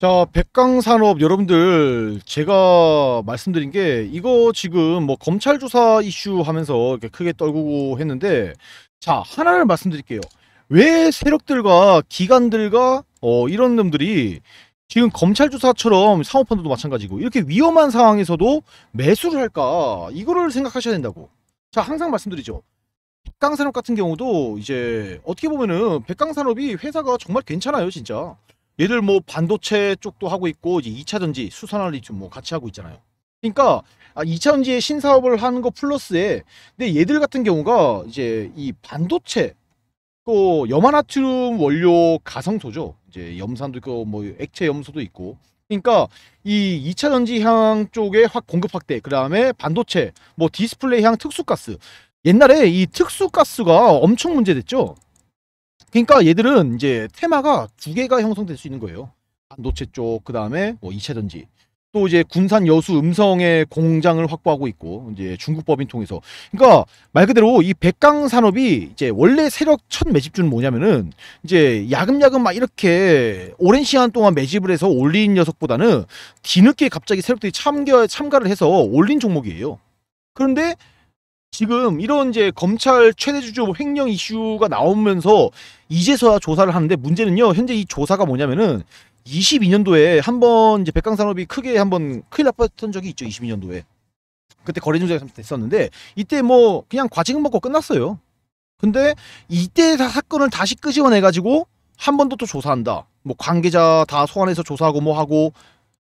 자, 백강산업 여러분들 제가 말씀드린 게 이거 지금 뭐 검찰 조사 이슈 하면서 이렇게 크게 떨구고 했는데 자 하나를 말씀드릴게요. 왜 세력들과 기관들과 어, 이런 놈들이 지금 검찰 조사처럼 상호펀드도 마찬가지고 이렇게 위험한 상황에서도 매수를 할까 이거를 생각하셔야 된다고. 자 항상 말씀드리죠. 백강산업 같은 경우도 이제 어떻게 보면은 백강산업이 회사가 정말 괜찮아요 진짜. 얘들 뭐 반도체 쪽도 하고 있고 이제 2차 전지, 수산화리튬 뭐 같이 하고 있잖아요. 그러니까 2차 아, 전지의 신사업을 하는 거 플러스에 근데 얘들 같은 경우가 이제 이 반도체 또 염화나트륨 원료 가성소죠. 이제 염산도 있고 뭐 액체 염소도 있고 그러니까 이 2차 전지 향 쪽에 확 공급 확대, 그 다음에 반도체, 뭐 디스플레이 향 특수가스. 옛날에 이 특수가스가 엄청 문제됐죠. 그러니까 얘들은 이제 테마가 두 개가 형성될 수 있는 거예요. 반도체 쪽, 그 다음에 뭐 2차전지. 또 이제 군산 여수 음성의 공장을 확보하고 있고 이제 중국 법인 통해서 그러니까 말 그대로 이 백강 산업이 이제 원래 세력 첫 매집주는 뭐냐면은 이제 야금야금 막 이렇게 오랜 시간 동안 매집을 해서 올린 녀석보다는 뒤늦게 갑자기 세력들이 참겨 참가를 해서 올린 종목이에요. 그런데 지금 이런 이제 검찰 최대 주주 횡령 이슈가 나오면서 이제서야 조사를 하는데 문제는요. 현재 이 조사가 뭐냐면은 22년도에 한 번 이제 백강산업이 크게 한 번 큰일 났던 적이 있죠. 22년도에. 그때 거래중재가 됐었는데 이때 뭐 그냥 과징 먹고 끝났어요. 근데 이때 사건을 다시 끄집어내 가지고 한 번 더 또 조사한다. 뭐 관계자 다 소환해서 조사하고 뭐 하고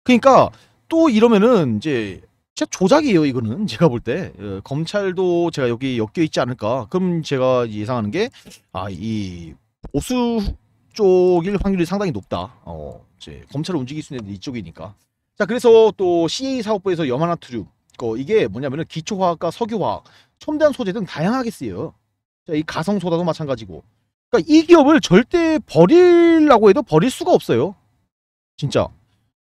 그러니까 또 이러면은 이제 진짜 조작이에요 이거는 제가 볼때 예, 검찰도 제가 여기 엮여 있지 않을까 그럼 제가 예상하는 게 아 이 보수 쪽일 확률이 상당히 높다 어 이제 검찰을 움직일 수 있는 이쪽이니까 자 그래서 또 CA 사업부에서 염화나트륨 거 이게 뭐냐면은 기초화학과 석유화학 첨단 소재 등 다양하게 쓰여요 자 이 가성소다도 마찬가지고 그러니까 이 기업을 절대 버리려고 해도 버릴 수가 없어요 진짜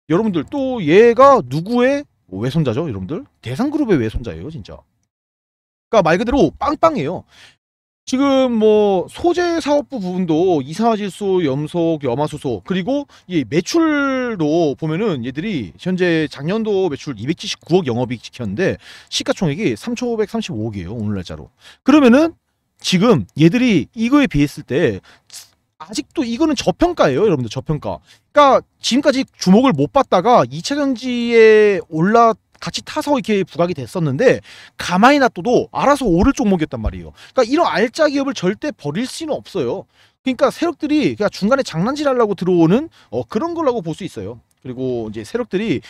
여러분들 또 얘가 누구의 뭐 외손자죠, 여러분들? 대상그룹의 외손자예요, 진짜. 그러니까 말 그대로 빵빵해요. 지금 뭐 소재 사업부 부분도 이산화질소, 염소, 염화수소 그리고 이매출도 보면은 얘들이 현재 작년도 매출 279억 영업이익 지켰는데 시가총액이 3,535억이에요 오늘날짜로. 그러면은 지금 얘들이 이거에 비했을 때 아직도 이거는 저평가예요, 여러분들. 저평가. 그러니까 지금까지 주목을 못 받다가 2차 경지에 올라 같이 타서 이렇게 부각이 됐었는데 가만히 놔둬도 알아서 오를 종목이었단 말이에요. 그러니까 이런 알짜 기업을 절대 버릴 수는 없어요. 그러니까 세력들이 그냥 그러니까 중간에 장난질하려고 들어오는 어, 그런 거라고 볼 수 있어요. 그리고 이제 세력들이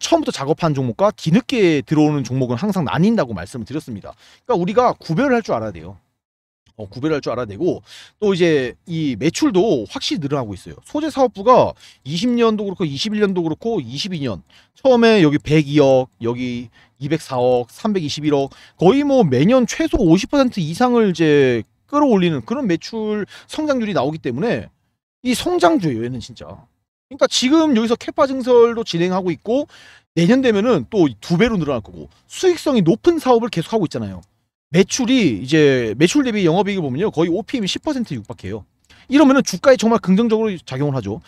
처음부터 작업한 종목과 뒤늦게 들어오는 종목은 항상 나뉜다고 말씀을 드렸습니다. 그러니까 우리가 구별을 할 줄 알아야 돼요. 어, 구별할 줄 알아야 되고 또 이제 이 매출도 확실히 늘어나고 있어요. 소재 사업부가 20년도 그렇고 21년도 그렇고 22년 처음에 여기 102억 여기 204억 321억 거의 뭐 매년 최소 50% 이상을 이제 끌어올리는 그런 매출 성장률이 나오기 때문에 이 성장주예요 얘는 진짜. 그러니까 지금 여기서 캐파 증설도 진행하고 있고 내년 되면은 또 두 배로 늘어날 거고 수익성이 높은 사업을 계속하고 있잖아요. 매출이 이제 매출 대비 영업이익을 보면요 거의 OPM이 10% 육박해요. 이러면은 주가에 정말 긍정적으로 작용을 하죠.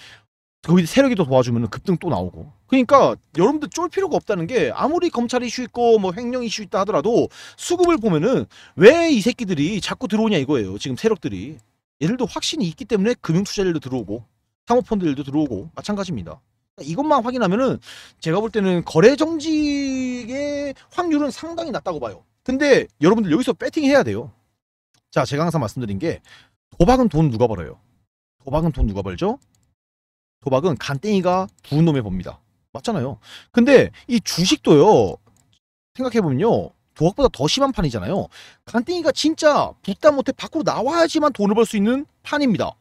거기 세력이 더 도와주면 급등 또 나오고. 그러니까 여러분들 쫄 필요가 없다는 게 아무리 검찰 이슈 있고 뭐 횡령 이슈 있다 하더라도 수급을 보면은 왜 이 새끼들이 자꾸 들어오냐 이거예요. 지금 세력들이. 예를 들어 확신이 있기 때문에 금융투자일도 들어오고 상호펀드일도 들어오고 마찬가지입니다. 이것만 확인하면은 제가 볼 때는 거래 정지의 확률은 상당히 낮다고 봐요. 근데 여러분들 여기서 배팅해야 돼요. 자, 제가 항상 말씀드린 게 도박은 돈 누가 벌어요? 도박은 돈 누가 벌죠? 도박은 간땡이가 두 놈의 법니다. 맞잖아요. 근데 이 주식도요. 생각해보면요. 도박보다 더 심한 판이잖아요. 간땡이가 진짜 붙담 못해 밖으로 나와야지만 돈을 벌 수 있는 판입니다.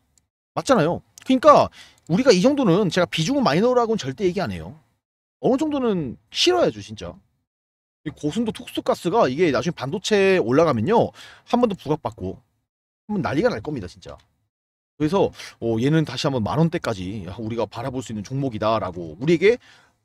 맞잖아요. 그러니까 우리가 이 정도는 제가 비중은 마이너라고는 절대 얘기 안 해요. 어느 정도는 싫어야죠, 진짜. 이 고순도 톡수가스가 이게 나중에 반도체에 올라가면요 한 번 더 부각받고 한 번 난리가 날 겁니다 진짜 그래서 어, 얘는 다시 한번 만원대까지 우리가 바라볼 수 있는 종목이다라고 우리에게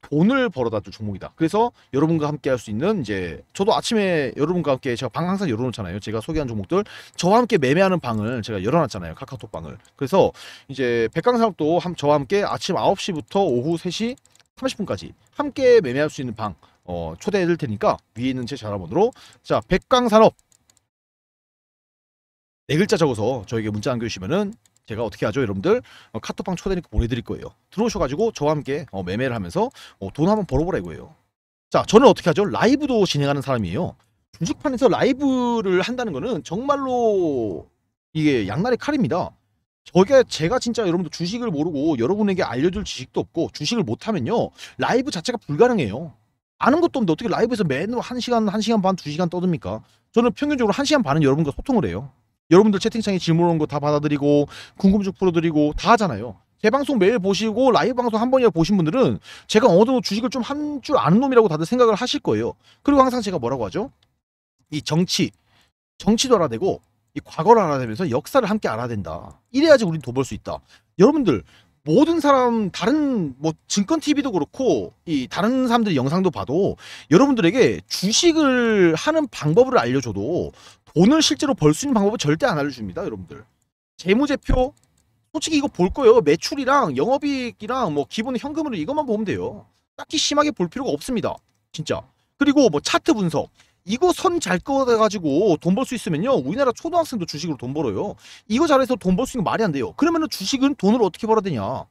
돈을 벌어다 줄 종목이다 그래서 여러분과 함께 할 수 있는 이제 저도 아침에 여러분과 함께 제가 방 항상 열어놓잖아요 제가 소개한 종목들 저와 함께 매매하는 방을 제가 열어놨잖아요 카카오톡 방을 그래서 이제 백강상도 저와 함께 아침 9시부터 오후 3시 30분까지 함께 매매할 수 있는 방 어, 초대해드릴 테니까 위에 있는 제 전화번호로 자 백강산업 네 글자 적어서 저에게 문자 남겨주시면은 제가 어떻게 하죠 여러분들 어, 카톡방 초대니까 보내드릴 거예요 들어오셔가지고 저와 함께 어, 매매를 하면서 어, 돈 한번 벌어보라고 해요 자 저는 어떻게 하죠 라이브도 진행하는 사람이에요 주식판에서 라이브를 한다는 거는 정말로 이게 양날의 칼입니다 저게 제가 진짜 여러분들 주식을 모르고 여러분에게 알려줄 지식도 없고 주식을 못하면요 라이브 자체가 불가능해요 아는 것도 없는데 어떻게 라이브에서 맨으로한 시간, 한 시간 반, 두 시간 떠듭니까? 저는 평균적으로 한 시간 반은 여러분과 소통을 해요. 여러분들 채팅창에 질문 온 거 다 받아들이고 궁금증 풀어드리고 다 하잖아요. 제 방송 매일 보시고 라이브 방송 한번이라 보신 분들은 제가 어느 정도 주식을 좀 한 줄 아는 놈이라고 다들 생각을 하실 거예요. 그리고 항상 제가 뭐라고 하죠? 이 정치, 정치도 알아야 되고 이 과거를 알아야 되면서 역사를 함께 알아야 된다. 이래야지 우린 돈볼수 있다. 여러분들 모든 사람 다른 뭐 증권 TV도 그렇고 이 다른 사람들 영상도 봐도 여러분들에게 주식을 하는 방법을 알려줘도 돈을 실제로 벌 수 있는 방법을 절대 안 알려줍니다, 여러분들. 재무제표 솔직히 이거 볼 거예요. 매출이랑 영업이익이랑 뭐 기본 현금으로 이것만 보면 돼요. 딱히 심하게 볼 필요가 없습니다. 진짜. 그리고 뭐 차트 분석 이거 선 잘 꺼내가지고 돈 벌 수 있으면요. 우리나라 초등학생도 주식으로 돈 벌어요. 이거 잘해서 돈 벌 수 있는 거 말이 안 돼요. 그러면 주식은 돈을 어떻게 벌어야 되냐.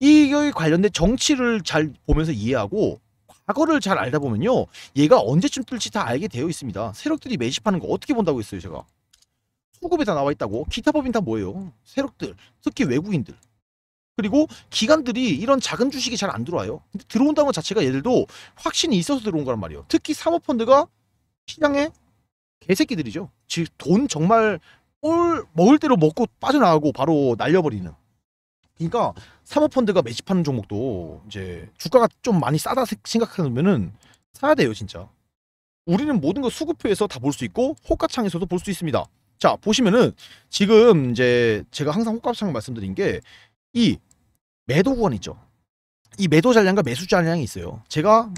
이거에 관련된 정치를 잘 보면서 이해하고 과거를 잘 알다 보면요. 얘가 언제쯤 뜰지 다 알게 되어 있습니다. 세력들이 매집하는 거 어떻게 본다고 했어요, 제가. 수급에 다 나와 있다고. 기타 법인 다 뭐예요? 세력들, 특히 외국인들. 그리고 기관들이 이런 작은 주식이 잘 안 들어와요. 근데 들어온다는 것 자체가 얘들도 확신이 있어서 들어온 거란 말이에요. 특히 사모펀드가 시장에 개새끼들이죠. 즉 돈 정말 올 먹을 대로 먹고 빠져나가고 바로 날려버리는. 그러니까 사모펀드가 매집하는 종목도 이제 주가가 좀 많이 싸다 생각하면은 사야 돼요 진짜. 우리는 모든 거 수급표에서 다 볼 수 있고 호가창에서도 볼 수 있습니다. 자 보시면은 지금 이제 제가 항상 호가창 말씀드린 게이 매도 구간이죠. 이 매도 잔량과 매수 잔량이 있어요. 제가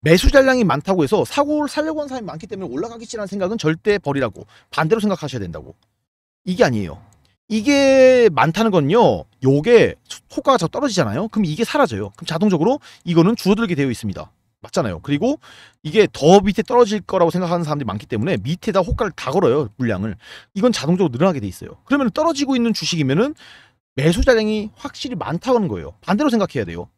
매수 잔량이 많다고 해서 사고를 살려고 하는 사람이 많기 때문에 올라가겠지라는 생각은 절대 버리라고 반대로 생각하셔야 된다고. 이게 아니에요. 이게 많다는 건요. 요게 효과가 더 떨어지잖아요. 그럼 이게 사라져요. 그럼 자동적으로 이거는 줄어들게 되어 있습니다. 맞잖아요. 그리고 이게 더 밑에 떨어질 거라고 생각하는 사람들이 많기 때문에 밑에다 호가를 다 걸어요. 물량을. 이건 자동적으로 늘어나게 돼 있어요. 그러면 떨어지고 있는 주식이면은 매수 자량이 확실히 많다는 거예요. 반대로 생각해야 돼요.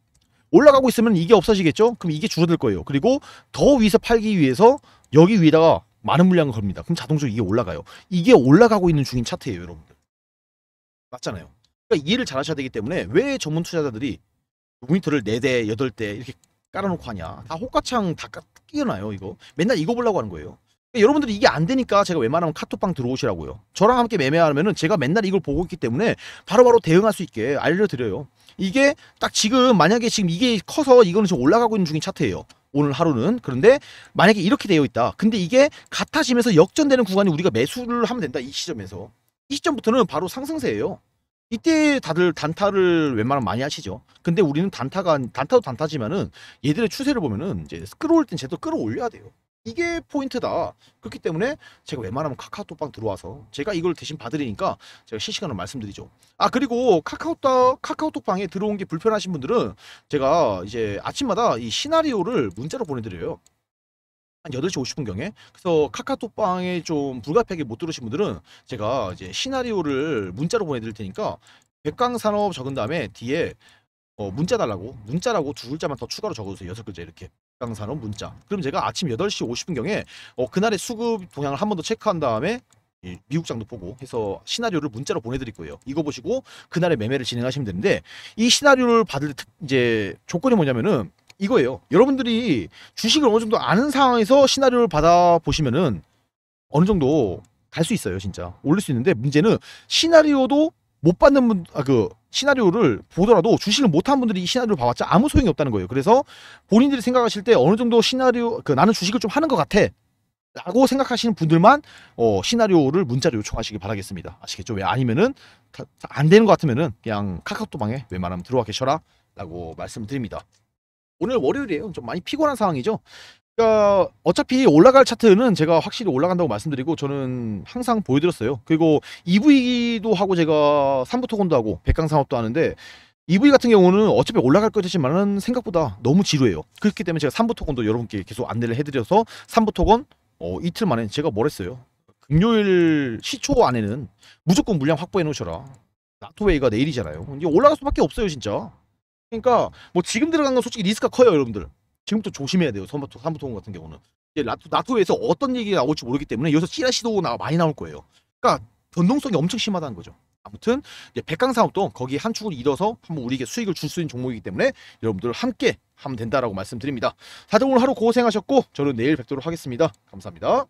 올라가고 있으면 이게 없어지겠죠? 그럼 이게 줄어들 거예요. 그리고 더 위에서 팔기 위해서 여기 위에다가 많은 물량을 겁니다. 그럼 자동적으로 이게 올라가요. 이게 올라가고 있는 중인 차트예요, 여러분들. 맞잖아요. 그러니까 이해를 잘 하셔야 되기 때문에 왜 전문 투자자들이 모니터를 4대, 8대 이렇게 깔아놓고 하냐. 다 호가창 다끼어나요 이거. 맨날 이거 보려고 하는 거예요. 여러분들이 이게 안 되니까 제가 웬만하면 카톡방 들어오시라고요. 저랑 함께 매매하면은 제가 맨날 이걸 보고 있기 때문에 바로바로 바로 대응할 수 있게 알려드려요. 이게 딱 지금 만약에 지금 이게 커서 이거는 지금 올라가고 있는 중인 차트예요. 오늘 하루는 그런데 만약에 이렇게 되어 있다. 근데 이게 같아지면서 역전되는 구간이 우리가 매수를 하면 된다. 이 시점에서 이 시점부터는 바로 상승세예요. 이때 다들 단타를 웬만하면 많이 하시죠. 근데 우리는 단타가 단타도 단타지만은 얘들의 추세를 보면은 이제 끌어올 땐 제도 끌어올려야 돼요. 이게 포인트다. 그렇기 때문에 제가 웬만하면 카카오톡방 들어와서 제가 이걸 대신 봐드리니까 제가 실시간으로 말씀드리죠. 아 그리고 카카오톡 카카오톡방에 들어온 게 불편하신 분들은 제가 이제 아침마다 이 시나리오를 문자로 보내드려요. 한 8시 50분 경에 그래서 카카오톡방에 좀 불가피하게 못 들으신 분들은 제가 이제 시나리오를 문자로 보내드릴 테니까 백강산업 적은 다음에 뒤에 어, 문자 달라고 문자라고 두 글자만 더 추가로 적어주세요. 여섯 글자 이렇게. 강사로 문자. 그럼 제가 아침 8시 50분경에 어, 그날의 수급 동향을 한 번 더 체크한 다음에 미국 장도 보고 해서 시나리오를 문자로 보내드릴 거예요. 이거 보시고 그날의 매매를 진행하시면 되는데 이 시나리오를 받을 이제 조건이 뭐냐면은 이거예요. 여러분들이 주식을 어느 정도 아는 상황에서 시나리오를 받아 보시면은 어느 정도 갈 수 있어요, 진짜 올릴 수 있는데 문제는 시나리오도 못 받는 분아그 시나리오를 보더라도 주식을 못한 분들이 이 시나리오를 봐봤자 아무 소용이 없다는 거예요. 그래서 본인들이 생각하실 때 어느 정도 시나리오 그 나는 주식을 좀 하는 것 같아. 라고 생각하시는 분들만 어, 시나리오를 문자로 요청하시기 바라겠습니다. 아시겠죠? 왜 아니면은 안 되는 것 같으면은 그냥 카카오톡방에 웬만하면 들어와 계셔라 라고 말씀드립니다. 오늘 월요일이에요. 좀 많이 피곤한 상황이죠. 그러니까 어차피 올라갈 차트는 제가 확실히 올라간다고 말씀드리고 저는 항상 보여드렸어요. 그리고 EV도 하고 제가 삼부토건도 하고 백강산업도 하는데 EV 같은 경우는 어차피 올라갈 것이지만은 생각보다 너무 지루해요. 그렇기 때문에 제가 삼부토건도 여러분께 계속 안내를 해드려서 삼부토건 어, 이틀 만에 제가 뭘 했어요. 금요일 시초 안에는 무조건 물량 확보해 놓으셔라. 나토웨이가 내일이잖아요. 이게 올라갈 수밖에 없어요, 진짜. 그러니까 뭐 지금 들어간 건 솔직히 리스크가 커요, 여러분들. 지금부터 조심해야 돼요. 선부 삼부통 같은 경우는 이제 나토, 나토에서 어떤 얘기가 나올지 모르기 때문에 여기서 씨라시도 나 많이 나올 거예요. 그러니까 변동성이 엄청 심하다는 거죠. 아무튼 이제 백강 사업도 거기 한 축을 잃어서 한번 우리에게 수익을 줄 수 있는 종목이기 때문에 여러분들 함께 하면 된다라고 말씀드립니다. 다들 오늘 하루 고생하셨고 저는 내일 뵙도록 하겠습니다. 감사합니다.